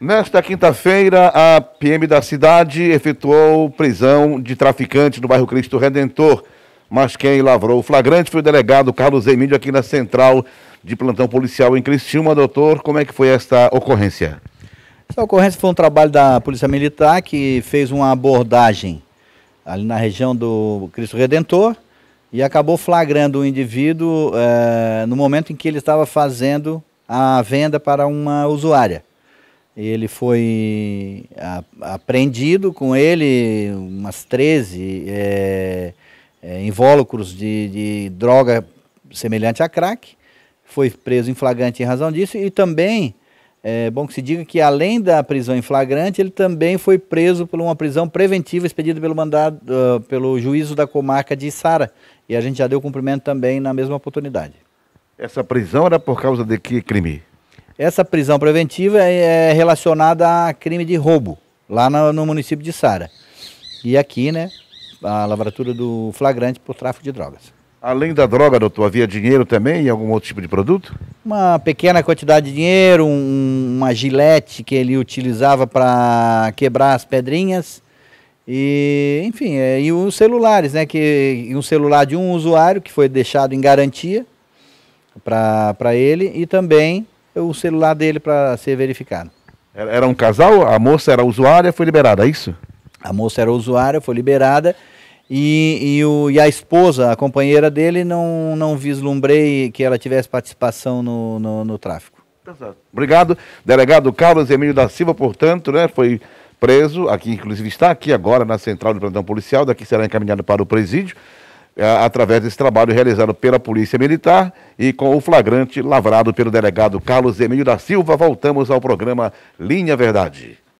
Nesta quinta-feira, a PM da cidade efetuou prisão de traficante no bairro Cristo Redentor. Mas quem lavrou o flagrante foi o delegado Carlos Emílio, aqui na central de plantão policial em Criciúma. Doutor, como é que foi esta ocorrência? Essa ocorrência foi um trabalho da Polícia Militar que fez uma abordagem ali na região do Cristo Redentor e acabou flagrando um indivíduo eh, no momento em que ele estava fazendo a venda para uma usuária. Ele foi apreendido com ele umas 13 é, é, invólucros de, de droga semelhante a crack. Foi preso em flagrante em razão disso e também é bom que se diga que, além da prisão em flagrante, ele também foi preso por uma prisão preventiva expedida pelo, mandado, uh, pelo juízo da comarca de Sara. E a gente já deu cumprimento também na mesma oportunidade. Essa prisão era por causa de que crime? Essa prisão preventiva é, é relacionada a crime de roubo, lá no, no município de Sara. E aqui, né, a lavratura do flagrante por tráfico de drogas. Além da droga, doutor, havia dinheiro também e algum outro tipo de produto? Uma pequena quantidade de dinheiro, um, uma gilete que ele utilizava para quebrar as pedrinhas. E, enfim, é, e os celulares, né? Que, um celular de um usuário que foi deixado em garantia para ele e também o celular dele para ser verificado. Era um casal? A moça era usuária, foi liberada, é isso? A moça era usuária, foi liberada. E, e, o, e a esposa, a companheira dele, não, não vislumbrei que ela tivesse participação no, no, no tráfico. Tá Obrigado, delegado Carlos Emílio da Silva, portanto, né, foi preso, aqui inclusive está aqui agora na central de plantão policial, daqui será encaminhado para o presídio. É, através desse trabalho realizado pela Polícia Militar e com o flagrante lavrado pelo delegado Carlos Emílio da Silva. Voltamos ao programa Linha Verdade.